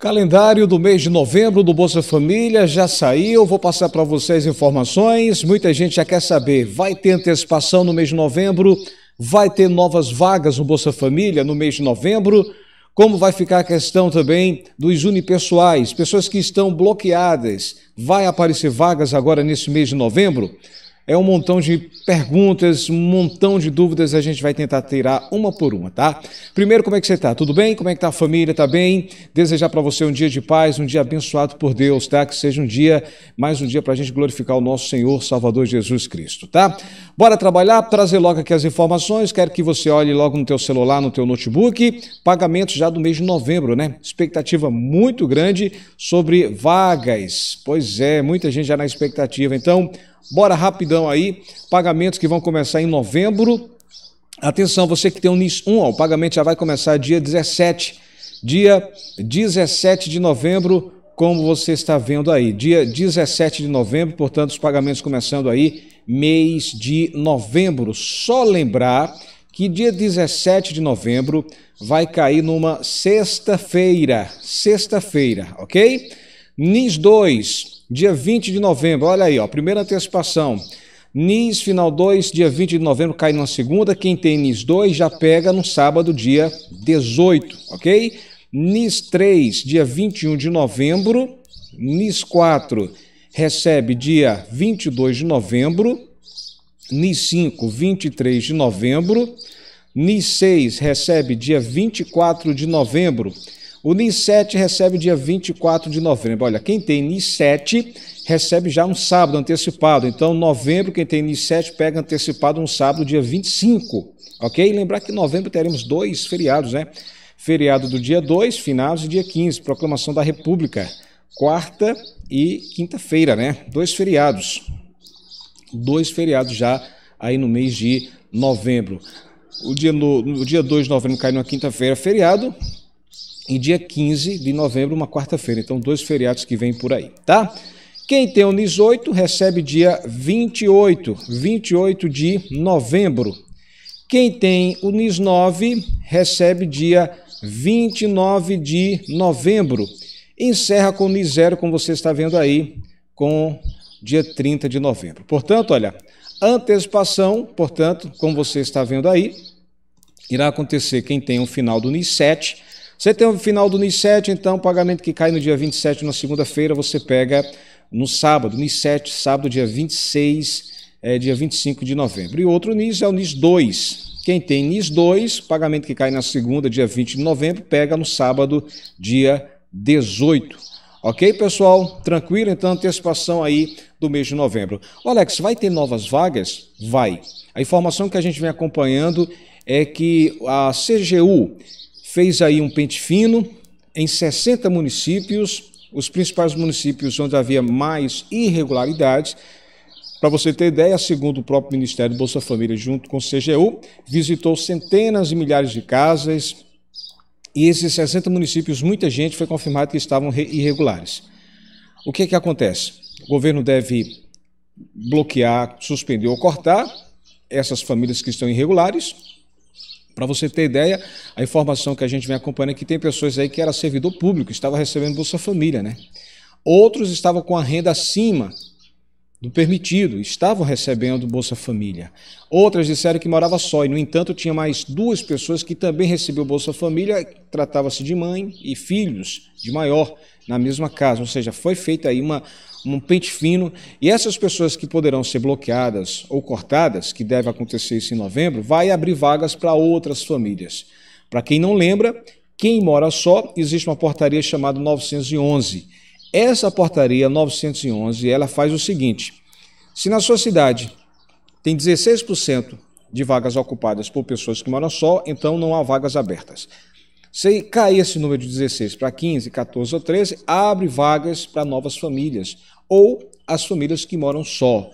Calendário do mês de novembro do Bolsa Família já saiu, vou passar para vocês informações. Muita gente já quer saber, vai ter antecipação no mês de novembro? Vai ter novas vagas no Bolsa Família no mês de novembro? Como vai ficar a questão também dos unipessoais, pessoas que estão bloqueadas? Vai aparecer vagas agora nesse mês de novembro? É um montão de perguntas, um montão de dúvidas, a gente vai tentar tirar uma por uma, tá? Primeiro, como é que você tá? Tudo bem? Como é que tá a família? Tá bem? Desejar para você um dia de paz, um dia abençoado por Deus, tá? Que seja um dia, mais um dia para a gente glorificar o nosso Senhor Salvador Jesus Cristo, tá? Bora trabalhar, trazer logo aqui as informações, quero que você olhe logo no teu celular, no teu notebook, pagamento já do mês de novembro, né? Expectativa muito grande sobre vagas, pois é, muita gente já na expectativa, então... Bora rapidão aí, pagamentos que vão começar em novembro. Atenção, você que tem um NIS 1, ó, o pagamento já vai começar dia 17. Dia 17 de novembro, como você está vendo aí. Dia 17 de novembro, portanto, os pagamentos começando aí, mês de novembro. Só lembrar que dia 17 de novembro vai cair numa sexta-feira. Sexta-feira, ok? NIS 2 dia 20 de novembro, olha aí, ó, primeira antecipação. NIS final 2, dia 20 de novembro, cai na segunda. Quem tem NIS 2 já pega no sábado, dia 18, ok? NIS 3, dia 21 de novembro. NIS 4 recebe dia 22 de novembro. NIS 5, 23 de novembro. NIS 6 recebe dia 24 de novembro. O NIS7 recebe dia 24 de novembro. Olha, quem tem NIS7 recebe já um sábado antecipado. Então, novembro, quem tem NIS7 pega antecipado um sábado, dia 25. Ok? Lembrar que em novembro teremos dois feriados, né? Feriado do dia 2, finados, e dia 15, proclamação da República. Quarta e quinta-feira, né? Dois feriados. Dois feriados já aí no mês de novembro. O dia, no, o dia 2 de novembro cai numa quinta-feira, feriado em dia 15 de novembro, uma quarta-feira. Então, dois feriados que vêm por aí, tá? Quem tem o NIS 8 recebe dia 28, 28 de novembro. Quem tem o NIS 9 recebe dia 29 de novembro. Encerra com o NIS 0, como você está vendo aí, com dia 30 de novembro. Portanto, olha, antecipação, portanto, como você está vendo aí, irá acontecer quem tem o final do NIS 7 você tem o final do NIS 7, então pagamento que cai no dia 27, na segunda-feira, você pega no sábado, NIS 7, sábado, dia 26, é, dia 25 de novembro. E outro NIS é o NIS 2. Quem tem NIS 2, pagamento que cai na segunda, dia 20 de novembro, pega no sábado, dia 18. Ok, pessoal? Tranquilo? Então, antecipação aí do mês de novembro. O Alex, vai ter novas vagas? Vai. A informação que a gente vem acompanhando é que a CGU fez aí um pente fino em 60 municípios, os principais municípios onde havia mais irregularidades. Para você ter ideia, segundo o próprio Ministério Bolsa Família, junto com o CGU, visitou centenas e milhares de casas e esses 60 municípios, muita gente foi confirmada que estavam irregulares. O que é que acontece? O governo deve bloquear, suspender ou cortar essas famílias que estão irregulares para você ter ideia, a informação que a gente vem acompanhando é que tem pessoas aí que era servidor público, estava recebendo Bolsa Família, né? Outros estavam com a renda acima do permitido, estavam recebendo Bolsa Família. Outras disseram que morava só e, no entanto, tinha mais duas pessoas que também recebeu Bolsa Família, tratava-se de mãe e filhos de maior na mesma casa, ou seja, foi feita aí uma um pente fino, e essas pessoas que poderão ser bloqueadas ou cortadas, que deve acontecer isso em novembro, vai abrir vagas para outras famílias. Para quem não lembra, quem mora só, existe uma portaria chamada 911 essa portaria 911, ela faz o seguinte: se na sua cidade tem 16% de vagas ocupadas por pessoas que moram só, então não há vagas abertas. Se cair esse número de 16 para 15, 14 ou 13, abre vagas para novas famílias ou as famílias que moram só,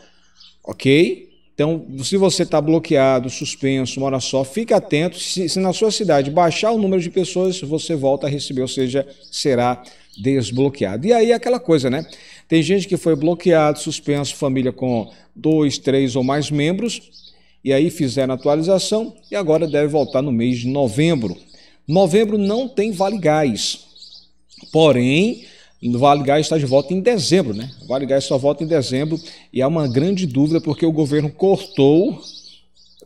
ok? Então, se você está bloqueado, suspenso, mora só, fique atento. Se, se, na sua cidade baixar o número de pessoas, você volta a receber, ou seja, será desbloqueado. E aí é aquela coisa, né? Tem gente que foi bloqueado, suspenso, família com dois, três ou mais membros, e aí fizeram atualização e agora deve voltar no mês de novembro. Novembro não tem Vale Gás, porém, Vale Gás está de volta em dezembro, né? Vale Gás só volta em dezembro e há uma grande dúvida porque o governo cortou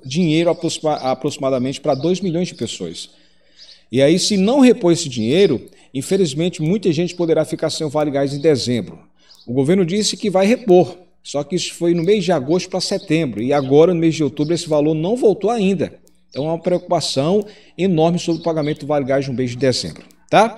dinheiro aproximadamente para 2 milhões de pessoas. E aí, se não repor esse dinheiro, Infelizmente, muita gente poderá ficar sem o Vale Gás em dezembro. O governo disse que vai repor, só que isso foi no mês de agosto para setembro, e agora, no mês de outubro, esse valor não voltou ainda. Então, é uma preocupação enorme sobre o pagamento do Vale Gás no mês de dezembro. Tá?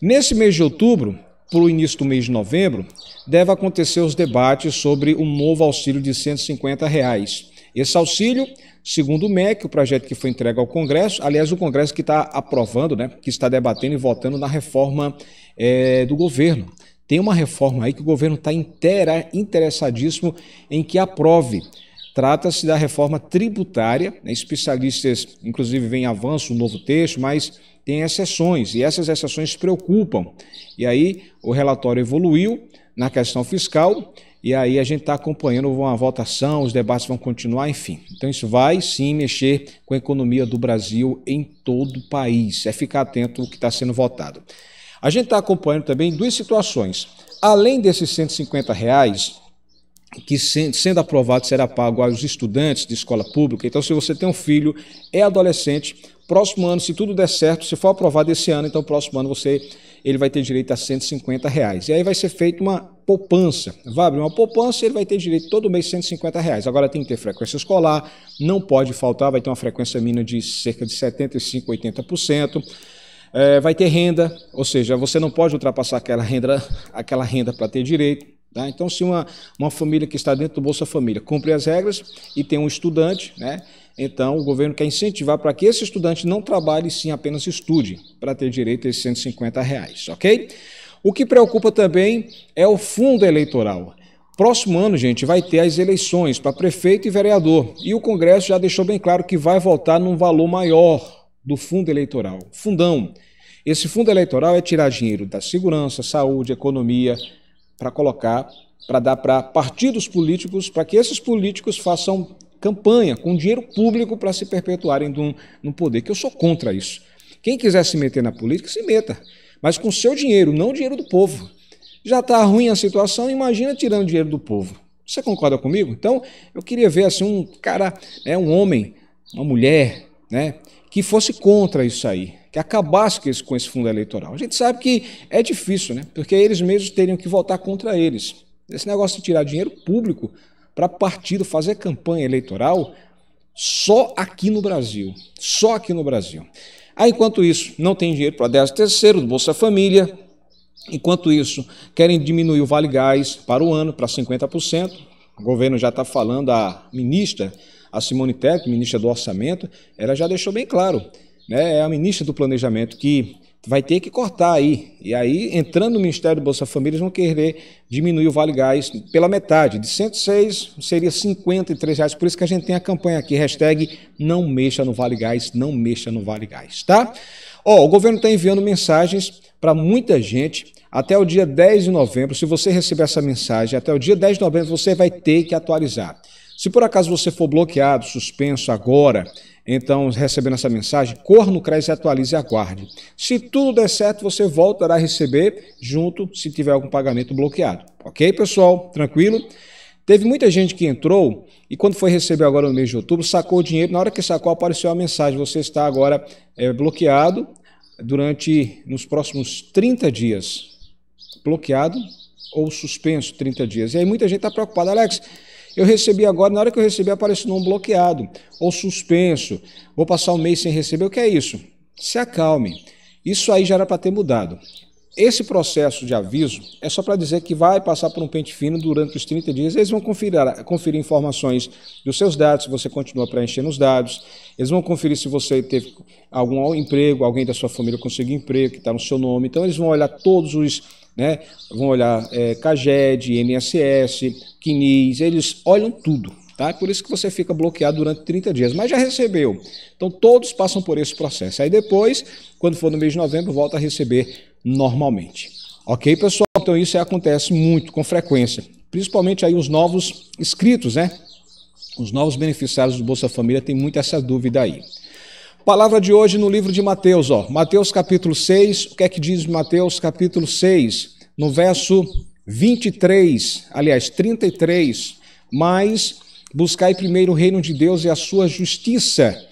Nesse mês de outubro, para o início do mês de novembro, deve acontecer os debates sobre o um novo auxílio de R$ 150. Reais. Esse auxílio, segundo o MEC, o projeto que foi entregue ao Congresso, aliás, o Congresso que está aprovando, né, que está debatendo e votando na reforma é, do governo. Tem uma reforma aí que o governo está interessadíssimo em que aprove. Trata-se da reforma tributária. Né? Especialistas, inclusive, em avanço um novo texto, mas tem exceções, e essas exceções preocupam. E aí o relatório evoluiu na questão fiscal e aí a gente está acompanhando uma votação, os debates vão continuar, enfim. Então isso vai sim mexer com a economia do Brasil em todo o país. É ficar atento ao que está sendo votado. A gente está acompanhando também duas situações. Além desses 150 reais, que sendo aprovado será pago aos estudantes de escola pública. Então, se você tem um filho, é adolescente, próximo ano, se tudo der certo, se for aprovado esse ano, então próximo ano você ele vai ter direito a 150 reais. E aí vai ser feita uma poupança. Vai abrir uma poupança e ele vai ter direito todo mês 150 reais. Agora tem que ter frequência escolar, não pode faltar, vai ter uma frequência mínima de cerca de 75%, 80%. É, vai ter renda, ou seja, você não pode ultrapassar aquela renda, aquela renda para ter direito. Tá? Então, se uma, uma família que está dentro do Bolsa Família cumpre as regras e tem um estudante, né? Então, o governo quer incentivar para que esse estudante não trabalhe, sim apenas estude, para ter direito a esses 150 reais, ok? O que preocupa também é o fundo eleitoral. Próximo ano, gente, vai ter as eleições para prefeito e vereador. E o Congresso já deixou bem claro que vai votar num valor maior do fundo eleitoral. Fundão. Esse fundo eleitoral é tirar dinheiro da segurança, saúde, economia, para colocar, para dar para partidos políticos, para que esses políticos façam campanha com dinheiro público para se perpetuarem num, num poder, que eu sou contra isso. Quem quiser se meter na política, se meta, mas com seu dinheiro, não o dinheiro do povo. Já está ruim a situação, imagina tirando dinheiro do povo. Você concorda comigo? Então, eu queria ver assim um cara, né, um homem, uma mulher, né, que fosse contra isso aí, que acabasse com esse fundo eleitoral. A gente sabe que é difícil, né? Porque eles mesmos teriam que votar contra eles. Esse negócio de tirar dinheiro público para partido fazer campanha eleitoral só aqui no Brasil. Só aqui no Brasil. Aí, enquanto isso, não tem dinheiro para 10 terceiro, Bolsa Família. Enquanto isso, querem diminuir o Vale Gás para o ano para 50%. O governo já está falando, a ministra a Simone Tec, ministra do Orçamento, ela já deixou bem claro, né? é a ministra do Planejamento que vai ter que cortar aí. E aí, entrando no Ministério do Bolsa Família, eles vão querer diminuir o Vale Gás pela metade. De 106 seria 53 reais. Por isso que a gente tem a campanha aqui, hashtag não mexa no Vale Gás, não mexa no Vale Gás, tá? Ó, oh, o governo está enviando mensagens para muita gente até o dia 10 de novembro. Se você receber essa mensagem até o dia 10 de novembro, você vai ter que atualizar. Se por acaso você for bloqueado, suspenso agora, então, recebendo essa mensagem, corra no CRES e atualize e aguarde. Se tudo der certo, você voltará a receber junto se tiver algum pagamento bloqueado. Ok, pessoal? Tranquilo? Teve muita gente que entrou e quando foi receber agora no mês de outubro, sacou o dinheiro. Na hora que sacou, apareceu a mensagem: você está agora é, bloqueado durante nos próximos 30 dias. Bloqueado ou suspenso 30 dias. E aí muita gente está preocupada, Alex. Eu recebi agora, na hora que eu recebi, aparece um bloqueado ou suspenso. Vou passar um mês sem receber. O que é isso? Se acalme. Isso aí já era para ter mudado. Esse processo de aviso é só para dizer que vai passar por um pente fino durante os 30 dias. Eles vão conferir, conferir, informações dos seus dados, se você continua preenchendo os dados. Eles vão conferir se você teve algum emprego, alguém da sua família conseguiu emprego, que está no seu nome. Então, eles vão olhar todos os né? Vão olhar é, CAGED, INSS, CNIS, eles olham tudo. Tá? por isso que você fica bloqueado durante 30 dias, mas já recebeu. Então todos passam por esse processo. Aí depois, quando for no mês de novembro, volta a receber normalmente. Ok, pessoal? Então isso acontece muito, com frequência. Principalmente aí os novos inscritos, né? Os novos beneficiários do Bolsa Família têm muito essa dúvida aí. Palavra de hoje no livro de Mateus, ó. Mateus capítulo 6, o que é que diz Mateus capítulo 6, no verso 23, aliás, 33, mas buscai primeiro o reino de Deus e a sua justiça,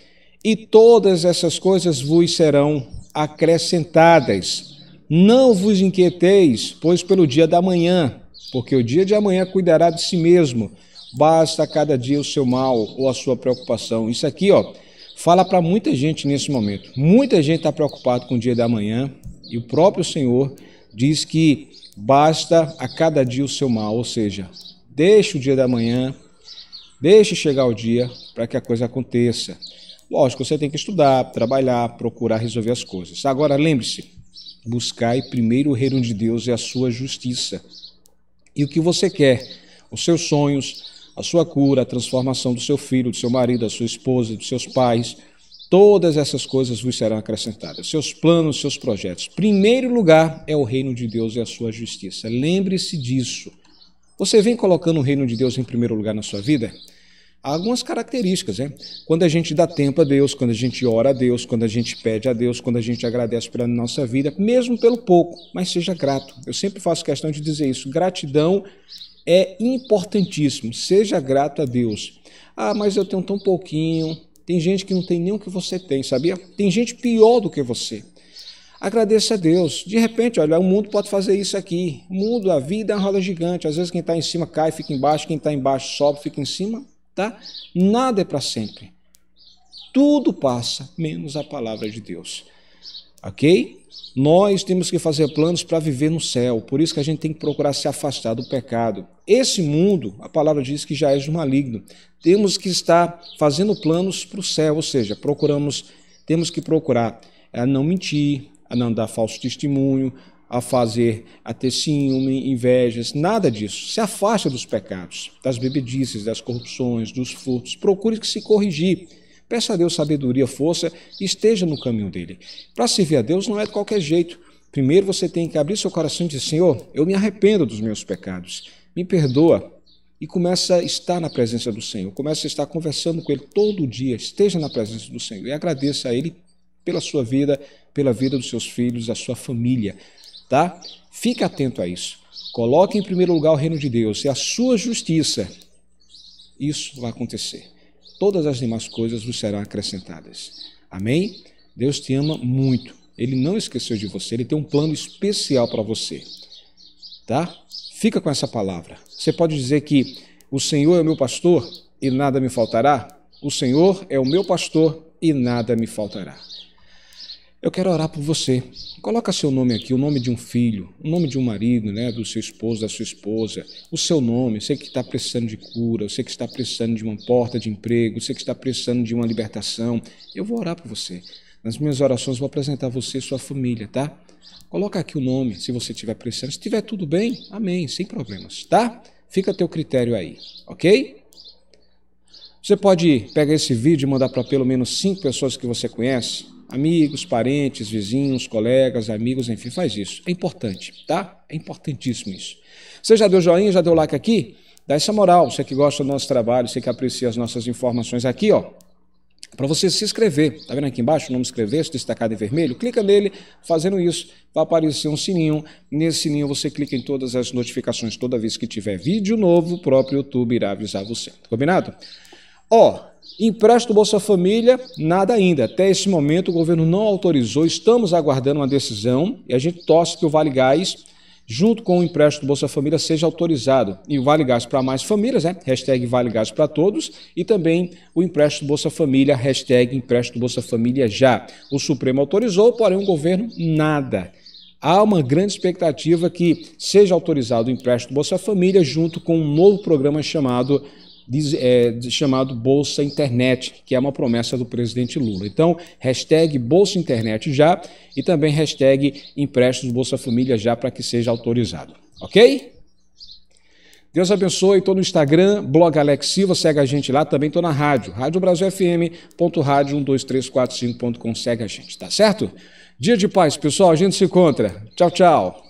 e todas essas coisas vos serão acrescentadas. Não vos inquieteis, pois pelo dia da manhã, porque o dia de amanhã cuidará de si mesmo. Basta cada dia o seu mal ou a sua preocupação. Isso aqui, ó, fala para muita gente nesse momento. Muita gente está preocupada com o dia da manhã e o próprio Senhor diz que basta a cada dia o seu mal, ou seja, deixe o dia da manhã, deixe chegar o dia para que a coisa aconteça. Lógico, você tem que estudar, trabalhar, procurar resolver as coisas. Agora, lembre-se: buscai primeiro o reino de Deus e a sua justiça. E o que você quer, os seus sonhos, a sua cura, a transformação do seu filho, do seu marido, da sua esposa, dos seus pais. Todas essas coisas vos serão acrescentadas. Seus planos, seus projetos. Primeiro lugar é o reino de Deus e a sua justiça. Lembre-se disso. Você vem colocando o reino de Deus em primeiro lugar na sua vida? Há algumas características, né? Quando a gente dá tempo a Deus, quando a gente ora a Deus, quando a gente pede a Deus, quando a gente agradece pela nossa vida, mesmo pelo pouco, mas seja grato. Eu sempre faço questão de dizer isso. Gratidão é importantíssimo. Seja grato a Deus. Ah, mas eu tenho tão pouquinho. Tem gente que não tem nem o que você tem, sabia? Tem gente pior do que você. Agradeça a Deus. De repente, olha, o mundo pode fazer isso aqui. O mundo, a vida é uma roda gigante. Às vezes quem está em cima cai, fica embaixo. Quem está embaixo sobe, fica em cima. Tá? Nada é para sempre. Tudo passa, menos a palavra de Deus. Ok? Nós temos que fazer planos para viver no céu, por isso que a gente tem que procurar se afastar do pecado. Esse mundo, a palavra diz que já é do maligno. Temos que estar fazendo planos para o céu, ou seja, procuramos, temos que procurar eh, a não mentir, a não dar falso testemunho, a fazer, a ter ciúme, invejas, nada disso. Se afasta dos pecados, das bebedices, das corrupções, dos furtos. Procure se corrigir Peça a Deus sabedoria, força e esteja no caminho dele. Para servir a Deus não é de qualquer jeito. Primeiro você tem que abrir seu coração e dizer: Senhor, eu me arrependo dos meus pecados, me perdoa. E começa a estar na presença do Senhor, começa a estar conversando com Ele todo dia, esteja na presença do Senhor e agradeça a Ele pela sua vida, pela vida dos seus filhos, da sua família, tá? Fique atento a isso. Coloque em primeiro lugar o reino de Deus e a sua justiça. Isso vai acontecer todas as demais coisas vos serão acrescentadas. Amém? Deus te ama muito. Ele não esqueceu de você, ele tem um plano especial para você. Tá? Fica com essa palavra. Você pode dizer que o Senhor é o meu pastor e nada me faltará? O Senhor é o meu pastor e nada me faltará. Eu quero orar por você. Coloca seu nome aqui, o nome de um filho, o nome de um marido, né, do seu esposo, da sua esposa, o seu nome. Você que está precisando de cura, você que está precisando de uma porta de emprego, você que está precisando de uma libertação. Eu vou orar por você. Nas minhas orações vou apresentar você e sua família, tá? Coloca aqui o nome, se você estiver precisando. Se estiver tudo bem, amém, sem problemas, tá? Fica a teu critério aí, ok? Você pode pegar esse vídeo e mandar para pelo menos cinco pessoas que você conhece amigos, parentes, vizinhos, colegas, amigos, enfim, faz isso. É importante, tá? É importantíssimo isso. Você já deu joinha, já deu like aqui? Dá essa moral, você que gosta do nosso trabalho, você que aprecia as nossas informações aqui, ó. Para você se inscrever, tá vendo aqui embaixo o nome inscrever, se destacado em vermelho? Clica nele, fazendo isso, vai aparecer um sininho. Nesse sininho você clica em todas as notificações, toda vez que tiver vídeo novo, o próprio YouTube irá avisar você. Combinado? Ó, Empréstimo Bolsa Família, nada ainda. Até esse momento o governo não autorizou, estamos aguardando uma decisão e a gente torce que o Vale Gás, junto com o empréstimo Bolsa Família, seja autorizado. E o Vale Gás para mais famílias, né? Hashtag Vale Gás para todos. E também o empréstimo Bolsa Família, hashtag empréstimo Bolsa Família já. O Supremo autorizou, porém o governo nada. Há uma grande expectativa que seja autorizado o empréstimo Bolsa Família junto com um novo programa chamado diz, é, chamado Bolsa Internet, que é uma promessa do presidente Lula. Então, hashtag Bolsa Internet já e também hashtag Empréstimos Bolsa Família já para que seja autorizado. Ok? Deus abençoe. Estou no Instagram, blog Alex Silva, segue a gente lá. Também estou na rádio, radiobrasilfm.radio12345.com. Segue a gente, tá certo? Dia de paz, pessoal. A gente se encontra. Tchau, tchau.